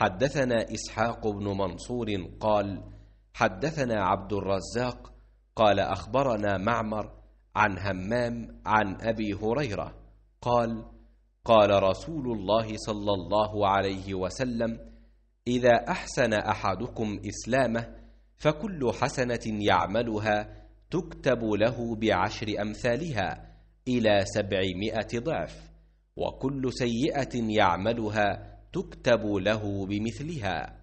حدثنا إسحاق بن منصور قال حدثنا عبد الرزاق قال أخبرنا معمر عن همام عن أبي هريرة قال قال رسول الله صلى الله عليه وسلم إذا أحسن أحدكم إسلامه فكل حسنة يعملها تكتب له بعشر أمثالها إلى سبعمائة ضعف وكل سيئة يعملها تكتب له بمثلها